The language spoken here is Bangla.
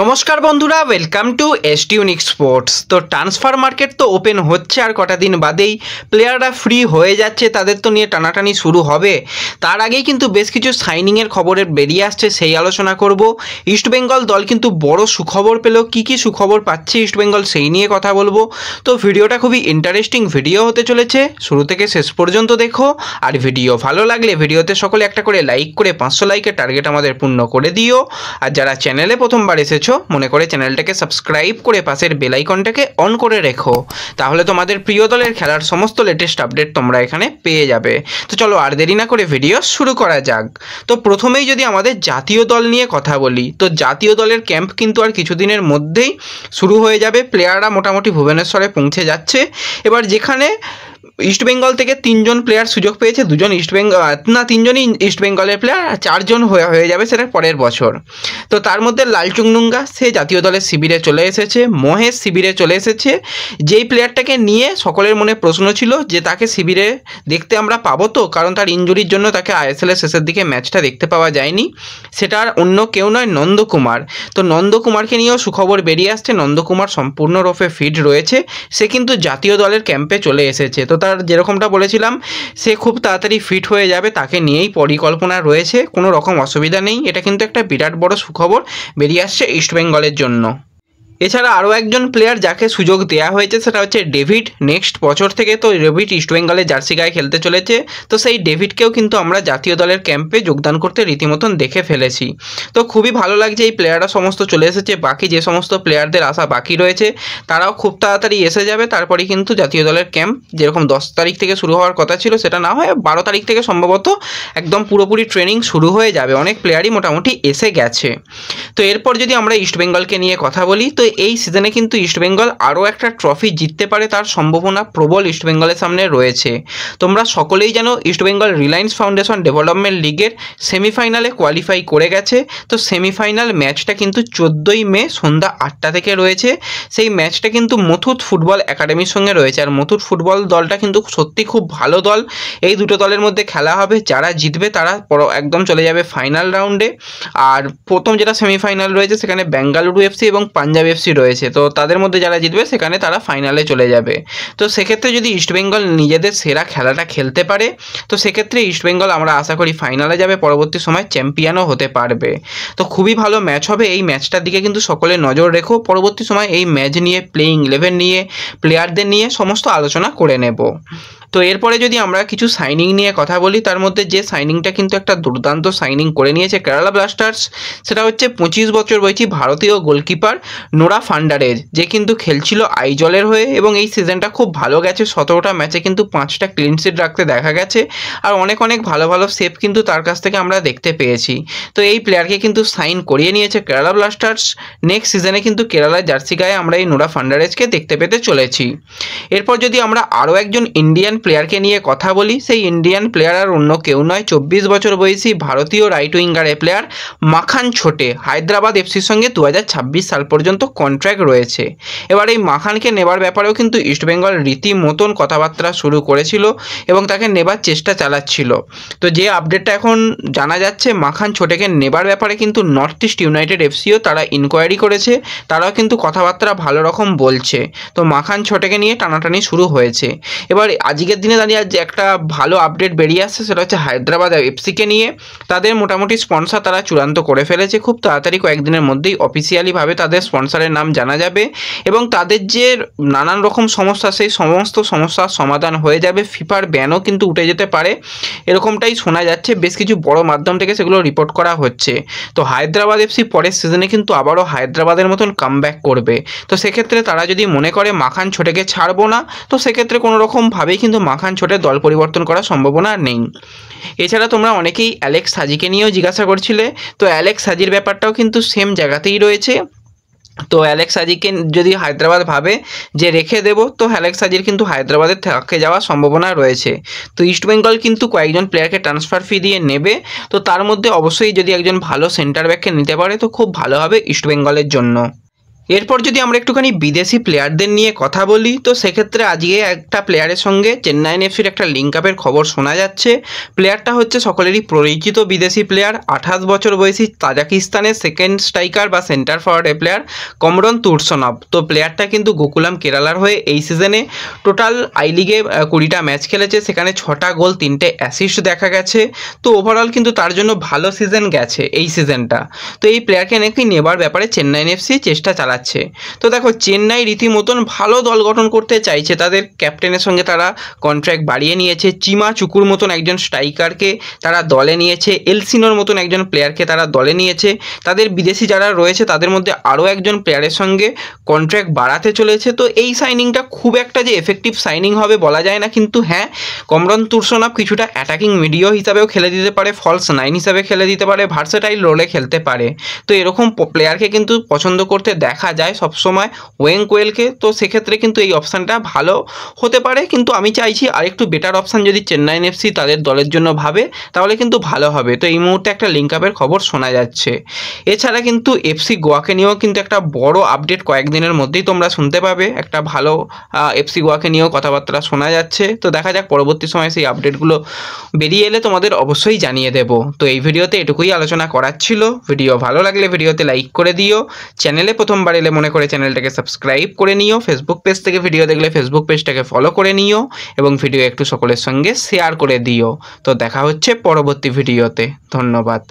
নমস্কার বন্ধুরা welcome to S unique sports তো ট্রান্সফার মার্কেট তো ওপেন হচ্ছে আর কটা দিন বাদেই প্লেয়াররা ফ্রি হয়ে যাচ্ছে তাদের তো নিয়ে টানাটানি শুরু হবে তার আগেই কিন্তু বেশ কিছু সাইনিংয়ের খবরের বেরিয়ে আসছে সেই আলোচনা করব ইস্টবেঙ্গল দল কিন্তু বড় সুখবর পেল কি কি সুখবর পাচ্ছে ইস্টবেঙ্গল সেই নিয়ে কথা বলবো তো ভিডিওটা খুবই ইন্টারেস্টিং ভিডিও হতে চলেছে শুরু থেকে শেষ পর্যন্ত দেখো আর ভিডিও ভালো লাগলে ভিডিওতে সকলে একটা করে লাইক করে পাঁচশো লাইকের টার্গেট আমাদের পূর্ণ করে দিও আর যারা চ্যানেলে প্রথমবার এসে রয়েছো মনে করে চ্যানেলটাকে সাবস্ক্রাইব করে পাশের বেলাইকনটাকে অন করে রেখো তাহলে তোমাদের প্রিয় দলের খেলার সমস্ত লেটেস্ট আপডেট তোমরা এখানে পেয়ে যাবে তো চলো আর দেরি না করে ভিডিও শুরু করা যাক তো প্রথমেই যদি আমাদের জাতীয় দল নিয়ে কথা বলি তো জাতীয় দলের ক্যাম্প কিন্তু আর কিছুদিনের মধ্যেই শুরু হয়ে যাবে প্লেয়াররা মোটামুটি ভুবনেশ্বরে পৌঁছে যাচ্ছে এবার যেখানে ইস্ট বেঙ্গল থেকে তিনজন প্লেয়ার সুযোগ পেয়েছে দুজন ইস্ট বেঙ্গল না তিনজনই ইস্ট বেঙ্গলের প্লেয়ার আর চারজন হয়ে হয়ে যাবে সেটা পরের বছর তো তার মধ্যে লালচুংনুঙ্গা সে জাতীয় দলের শিবিরে চলে এসেছে মহেশ শিবিরে চলে এসেছে যেই প্লেয়ারটাকে নিয়ে সকলের মনে প্রশ্ন ছিল যে তাকে শিবিরে দেখতে আমরা পাবো তো কারণ তার ইঞ্জুরির জন্য তাকে আইএসএলের শেষের দিকে ম্যাচটা দেখতে পাওয়া যায়নি সেটা আর অন্য কেউ নয় নন্দকুমার তো নন্দকুমারকে নিয়েও সুখবর বেরিয়ে আসছে নন্দকুমার সম্পূর্ণরূপে ফিট রয়েছে সে কিন্তু জাতীয় দলের ক্যাম্পে চলে এসেছে তো তার যেরকমটা বলেছিলাম সে খুব তাড়াতাড়ি ফিট হয়ে যাবে তাকে নিয়েই পরিকল্পনা রয়েছে কোনো রকম অসুবিধা নেই এটা কিন্তু একটা বিরাট বড় সুখবর বেরিয়ে আসছে ইস্টবেঙ্গলের জন্য এছাড়া আরও একজন প্লেয়ার যাকে সুযোগ দেওয়া হয়েছে সেটা হচ্ছে ডেভিড নেক্সট বছর থেকে তো ডেভিড ইস্টবেঙ্গলের জার্সি গায়ে খেলতে চলেছে তো সেই ডেভিডকেও কিন্তু আমরা জাতীয় দলের ক্যাম্পে যোগদান করতে রীতিমতন দেখে ফেলেছি তো খুবই ভালো লাগছে এই প্লেয়াররা সমস্ত চলে এসেছে বাকি যে সমস্ত প্লেয়ারদের আসা বাকি রয়েছে তারাও খুব তাড়াতাড়ি এসে যাবে তারপরে কিন্তু জাতীয় দলের ক্যাম্প যেরকম দশ তারিখ থেকে শুরু হওয়ার কথা ছিল সেটা না হয় বারো তারিখ থেকে সম্ভবত একদম পুরোপুরি ট্রেনিং শুরু হয়ে যাবে অনেক প্লেয়ারই মোটামুটি এসে গেছে তো এরপর যদি আমরা ইস্টবেঙ্গলকে নিয়ে কথা বলি তো এই সিজনে কিন্তু ইস্টবেঙ্গল আরও একটা ট্রফি জিততে পারে তার সম্ভাবনা প্রবল ইস্টবেঙ্গলের সামনে রয়েছে তোমরা সকলেই যেন ইস্টবেঙ্গল রিলায়েন্স ফাউন্ডেশন ডেভেলপমেন্ট লিগের সেমিফাইনালে কোয়ালিফাই করে গেছে তো সেমিফাইনাল ম্যাচটা কিন্তু চোদ্দোই মে সন্ধ্যা আটটা থেকে রয়েছে সেই ম্যাচটা কিন্তু মথুত ফুটবল একাডেমির সঙ্গে রয়েছে আর মথুত ফুটবল দলটা কিন্তু সত্যি খুব ভালো দল এই দুটো দলের মধ্যে খেলা হবে যারা জিতবে তারা একদম চলে যাবে ফাইনাল রাউন্ডে আর প্রথম যেটা সেমিফাইনাল রয়েছে সেখানে বেঙ্গালুরু এফসি এবং পাঞ্জাব এফসি এফসি রয়েছে তো তাদের মধ্যে যারা জিতবে সেখানে তারা ফাইনালে চলে যাবে তো সেক্ষেত্রে যদি ইস্টবেঙ্গল নিজেদের সেরা খেলাটা খেলতে পারে তো সেক্ষেত্রে ইস্টবেঙ্গল আমরা আশা করি ফাইনালে যাবে পরবর্তী সময় চ্যাম্পিয়নও হতে পারবে তো খুবই ভালো ম্যাচ হবে এই ম্যাচটার দিকে কিন্তু সকলে নজর রেখো পরবর্তী সময় এই ম্যাচ নিয়ে প্লেইং ইলেভেন নিয়ে প্লেয়ারদের নিয়ে সমস্ত আলোচনা করে নেব তো এরপরে যদি আমরা কিছু সাইনিং নিয়ে কথা বলি তার মধ্যে যে সাইনিংটা কিন্তু একটা দুর্দান্ত সাইনিং করে নিয়েছে কেরালা ব্লাস্টার্স সেটা হচ্ছে পঁচিশ বছর বয়সী ভারতীয় গোলকিপার নোরা ফান্ডারেজ যে কিন্তু খেলছিল আইজলের হয়ে এবং এই সিজনটা খুব ভালো গেছে সতেরোটা ম্যাচে কিন্তু পাঁচটা ক্লিনশিট রাখতে দেখা গেছে আর অনেক অনেক ভালো ভালো সেভ কিন্তু তার কাছ থেকে আমরা দেখতে পেয়েছি তো এই প্লেয়ারকে কিন্তু সাইন করিয়ে নিয়েছে কেরালা ব্লাস্টার্স নেক্সট সিজনে কিন্তু কেরালার জার্সি গায়ে আমরা এই নোরা ফান্ডারেজকে দেখতে পেতে চলেছি এরপর যদি আমরা আরও একজন ইন্ডিয়ান প্লেয়ারকে নিয়ে কথা বলি সেই ইন্ডিয়ান প্লেয়ার আর অন্য কেউ নয় চব্বিশ বছর বয়সী ভারতীয় রাইট উইঙ্গারের প্লেয়ার মাখান ছোটে হায়দ্রাবাদ এফসির সঙ্গে দু সাল পর্যন্ত কন্ট্র্যাক্ট রয়েছে এবার এই মাখানকে নেবার ব্যাপারেও কিন্তু ইস্টবেঙ্গল রীতিমতন কথাবার্তা শুরু করেছিল এবং তাকে নেবার চেষ্টা চালাচ্ছিল তো যে আপডেটটা এখন জানা যাচ্ছে মাখান ছোটেকে নেবার ব্যাপারে কিন্তু নর্থ ইস্ট ইউনাইটেড এফসিও তারা ইনকোয়ারি করেছে তারাও কিন্তু কথাবার্তা ভালো রকম বলছে তো মাখান ছোটেকে নিয়ে টানাটানি শুরু হয়েছে এবার আজকে আজকের দিনে দাঁড়িয়ে আজ একটা ভালো আপডেট বেরিয়ে আসছে সেটা হচ্ছে হায়দ্রাবাদ এফসিকে নিয়ে তাদের মোটামুটি স্পন্সার তারা চূড়ান্ত করে ফেলেছে খুব তাড়াতাড়ি কয়েকদিনের মধ্যেই অফিসিয়ালিভাবে তাদের স্পন্সারের নাম জানা যাবে এবং তাদের যে নানান রকম সমস্যা সেই সমস্ত সমস্যার সমাধান হয়ে যাবে ফিফার ব্যানও কিন্তু উঠে যেতে পারে এরকমটাই শোনা যাচ্ছে বেশ কিছু বড় মাধ্যম থেকে সেগুলো রিপোর্ট করা হচ্ছে তো হায়দ্রাবাদ এফসি পরের সিজনে কিন্তু আবারও হায়দ্রাবাদের মতন ব্যাক করবে তো সেক্ষেত্রে তারা যদি মনে করে মাখান ছোটেকে ছাড়বো না তো সেক্ষেত্রে কোনো রকমভাবেই কিন্তু মাখান ছোটে দল পরিবর্তন করার সম্ভাবনা নেই এছাড়া তোমরা অনেকেই অ্যালেক্স সাজিকে নিয়েও জিজ্ঞাসা করছিলে তো অ্যালেক্স সাজির ব্যাপারটাও কিন্তু সেম জায়গাতেই রয়েছে তো অ্যালেক্স সাজিকে যদি হায়দ্রাবাদ ভাবে যে রেখে দেব তো অ্যালেক্স সাজির কিন্তু হায়দ্রাবাদের থাকে যাওয়ার সম্ভাবনা রয়েছে তো ইস্টবেঙ্গল কিন্তু কয়েকজন প্লেয়ারকে ট্রান্সফার ফি দিয়ে নেবে তো তার মধ্যে অবশ্যই যদি একজন ভালো সেন্টার ব্যাককে নিতে পারে তো খুব ভালো হবে ইস্টবেঙ্গলের জন্য এরপর যদি আমরা একটুখানি বিদেশি প্লেয়ারদের নিয়ে কথা বলি তো সেক্ষেত্রে আজকে একটা প্লেয়ারের সঙ্গে চেন্নাই এফসির একটা লিঙ্ক আপের খবর শোনা যাচ্ছে প্লেয়ারটা হচ্ছে সকলেরই পরিচিত বিদেশি প্লেয়ার আঠাশ বছর বয়সী তাজাকিস্তানের সেকেন্ড স্ট্রাইকার বা সেন্টার ফরওয়ার্ডের প্লেয়ার কমরন তুরসনব তো প্লেয়ারটা কিন্তু গোকুলাম কেরালার হয়ে এই সিজনে টোটাল আই লিগে কুড়িটা ম্যাচ খেলেছে সেখানে ছটা গোল তিনটে অ্যাসিস্ট দেখা গেছে তো ওভারঅল কিন্তু তার জন্য ভালো সিজন গেছে এই সিজনটা তো এই প্লেয়ারকে নাকি নেবার ব্যাপারে চেন্নাই এফসি চেষ্টা চালা দাঁড়াচ্ছে তো দেখো চেন্নাই রীতিমতন ভালো দল গঠন করতে চাইছে তাদের ক্যাপ্টেনের সঙ্গে তারা কন্ট্রাক্ট বাড়িয়ে নিয়েছে চিমা চুকুর মতন একজন স্ট্রাইকারকে তারা দলে নিয়েছে এলসিনোর মতন একজন প্লেয়ারকে তারা দলে নিয়েছে তাদের বিদেশি যারা রয়েছে তাদের মধ্যে আরও একজন প্লেয়ারের সঙ্গে কন্ট্রাক্ট বাড়াতে চলেছে তো এই সাইনিংটা খুব একটা যে এফেক্টিভ সাইনিং হবে বলা যায় না কিন্তু হ্যাঁ কমরন তুর্সনাভ কিছুটা অ্যাটাকিং মিডিও হিসাবেও খেলে দিতে পারে ফলস নাইন হিসাবে খেলে দিতে পারে ভার্সেটাইল রোলে খেলতে পারে তো এরকম প্লেয়ারকে কিন্তু পছন্দ করতে দেখা দেখা যায় সবসময় ওয়েং কোয়েলকে তো সেক্ষেত্রে কিন্তু এই অপশানটা ভালো হতে পারে কিন্তু আমি চাইছি আরেকটু বেটার অপশান যদি চেন্নাই এফসি তাদের দলের জন্য ভাবে তাহলে কিন্তু ভালো হবে তো এই মুহূর্তে একটা লিঙ্ক আপের খবর শোনা যাচ্ছে এছাড়া কিন্তু এফসি গোয়াকে নিয়েও কিন্তু একটা বড় আপডেট কয়েকদিনের মধ্যেই তোমরা শুনতে পাবে একটা ভালো এফসি গোয়াকে নিয়েও কথাবার্তা শোনা যাচ্ছে তো দেখা যাক পরবর্তী সময় সেই আপডেটগুলো বেরিয়ে এলে তোমাদের অবশ্যই জানিয়ে দেব তো এই ভিডিওতে এটুকুই আলোচনা করার ছিল ভিডিও ভালো লাগলে ভিডিওতে লাইক করে দিও চ্যানেলে প্রথমবার উপকার এলে মনে করে চ্যানেলটাকে সাবস্ক্রাইব করে নিও ফেসবুক পেজ থেকে ভিডিও দেখলে ফেসবুক পেজটাকে ফলো করে নিও এবং ভিডিও একটু সকলের সঙ্গে শেয়ার করে দিও তো দেখা হচ্ছে পরবর্তী ভিডিওতে ধন্যবাদ